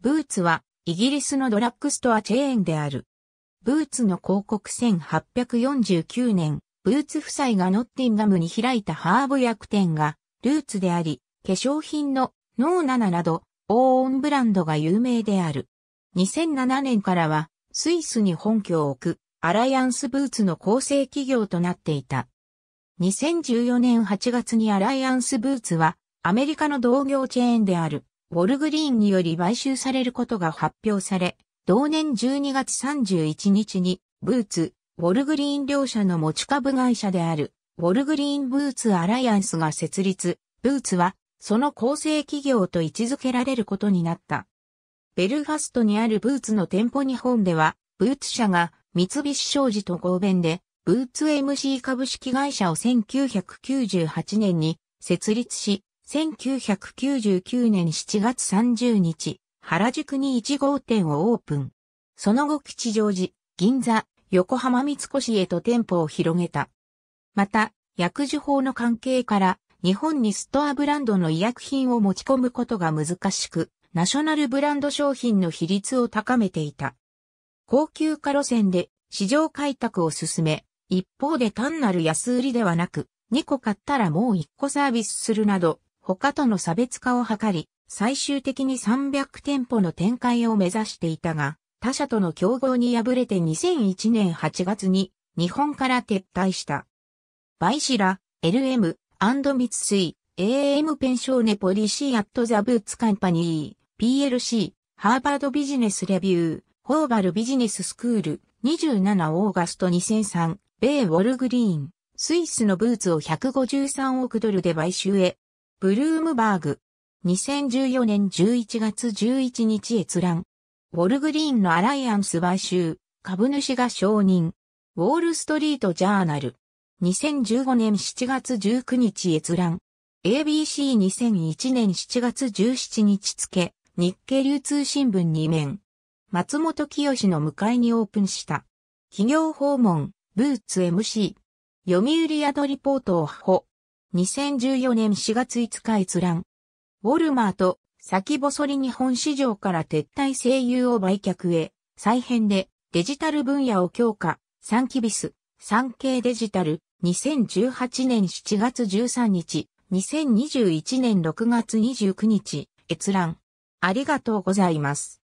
ブーツはイギリスのドラッグストアチェーンである。ブーツの広告1849年、ブーツ夫妻がノッティンガムに開いたハーブ薬店がルーツであり、化粧品のノーナナなど、オーオンブランドが有名である。2007年からはスイスに本拠を置くアライアンスブーツの構成企業となっていた。2014年8月にアライアンスブーツはアメリカの同業チェーンであるウォルグリーンにより買収されることが発表され、同年12月31日に、ブーツ、ウォルグリーン両社の持ち株会社である、ウォルグリーンブーツアライアンスが設立、ブーツは、その構成企業と位置づけられることになった。ベルファストにあるブーツの店舗日本では、ブーツ社が三菱商事と合弁で、ブーツ MC 株式会社を1998年に設立し、1999年7月30日、原宿に1号店をオープン。その後吉祥寺、銀座、横浜三越へと店舗を広げた。また、薬事法の関係から、日本にストアブランドの医薬品を持ち込むことが難しく、ナショナルブランド商品の比率を高めていた。高級化路線で市場開拓を進め、一方で単なる安売りではなく、2個買ったらもう1個サービスするなど、他との差別化を図り、最終的に300店舗の展開を目指していたが、他社との競合に敗れて2001年8月に日本から撤退した。バイシラ、LM、アンドミツイ、AM ペンショーネポリシーアットザブーツカンパニー、PLC、ハーバードビジネスレビュー、ホーバルビジネススクール、27オーガスト2003、米ウォルグリーン、スイスのブーツを153億ドルで買収へ、ブルームバーグ。2014年11月11日閲覧。ウォルグリーンのアライアンス買収。株主が承認。ウォールストリートジャーナル。2015年7月19日閲覧。ABC2001 年7月17日付。日経流通新聞2面。松本清の迎えにオープンした。企業訪問、ブーツ MC。読売宿ドリポートを補。2014年4月5日閲覧。ウォルマート、先細り日本市場から撤退声優を売却へ、再編でデジタル分野を強化、サンキビス、サンケイデジタル、2018年7月13日、2021年6月29日、閲覧。ありがとうございます。